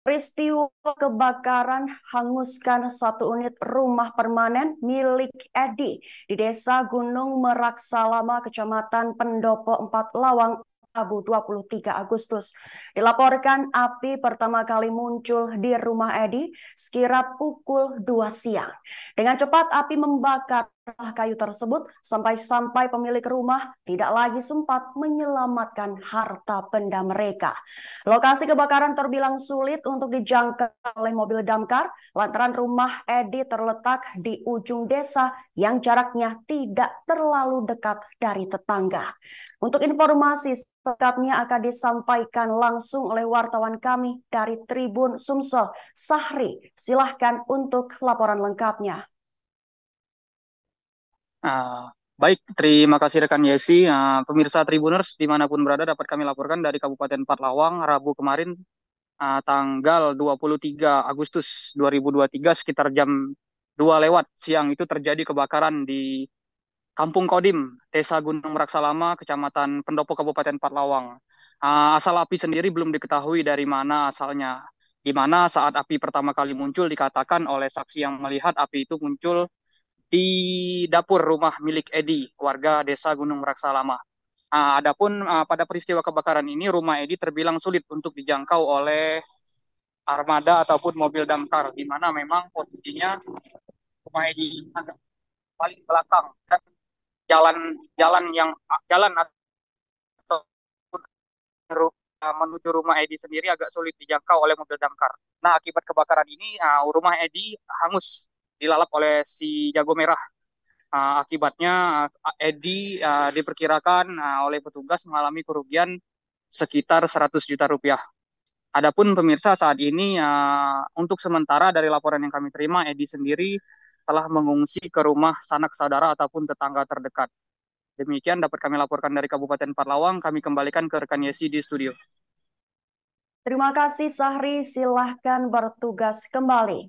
Peristiwa kebakaran hanguskan satu unit rumah permanen milik Edi di Desa Gunung Merak Salama, Kecamatan Pendopo 4 Lawang, Rabu 23 Agustus. Dilaporkan api pertama kali muncul di rumah Edi sekira pukul 2 siang. Dengan cepat api membakar setelah kayu tersebut sampai-sampai pemilik rumah tidak lagi sempat menyelamatkan harta benda mereka. Lokasi kebakaran terbilang sulit untuk dijangkau oleh mobil damkar lantaran rumah Edi terletak di ujung desa yang jaraknya tidak terlalu dekat dari tetangga. Untuk informasi selengkapnya akan disampaikan langsung oleh wartawan kami dari Tribun Sumsel, Sahri. Silahkan untuk laporan lengkapnya. Ah, baik, terima kasih rekan Yesi. Uh, pemirsa Tribuners dimanapun berada dapat kami laporkan dari Kabupaten Patlawang Rabu kemarin uh, tanggal 23 Agustus 2023 sekitar jam 2 lewat siang itu terjadi kebakaran di Kampung Kodim, Desa Gunung Raksalama, Kecamatan Pendopo Kabupaten Patlawang. Uh, asal api sendiri belum diketahui dari mana asalnya. Di mana saat api pertama kali muncul dikatakan oleh saksi yang melihat api itu muncul di dapur rumah milik Edi, warga desa Gunung Raksa Lama. Nah, adapun uh, pada peristiwa kebakaran ini rumah Edi terbilang sulit untuk dijangkau oleh armada ataupun mobil damkar di mana memang posisinya rumah Edi agak paling belakang dan jalan jalan yang jalan atau ah, menuju rumah Edi sendiri agak sulit dijangkau oleh mobil damkar. Nah, akibat kebakaran ini uh, rumah Edi hangus dilalap oleh si jago merah. Uh, akibatnya uh, Edi uh, diperkirakan uh, oleh petugas mengalami kerugian sekitar 100 juta rupiah. Adapun pemirsa saat ini uh, untuk sementara dari laporan yang kami terima Edi sendiri telah mengungsi ke rumah sanak saudara ataupun tetangga terdekat. Demikian dapat kami laporkan dari Kabupaten Parlawang, kami kembalikan ke rekan Yesi di studio. Terima kasih Sahri, silahkan bertugas kembali.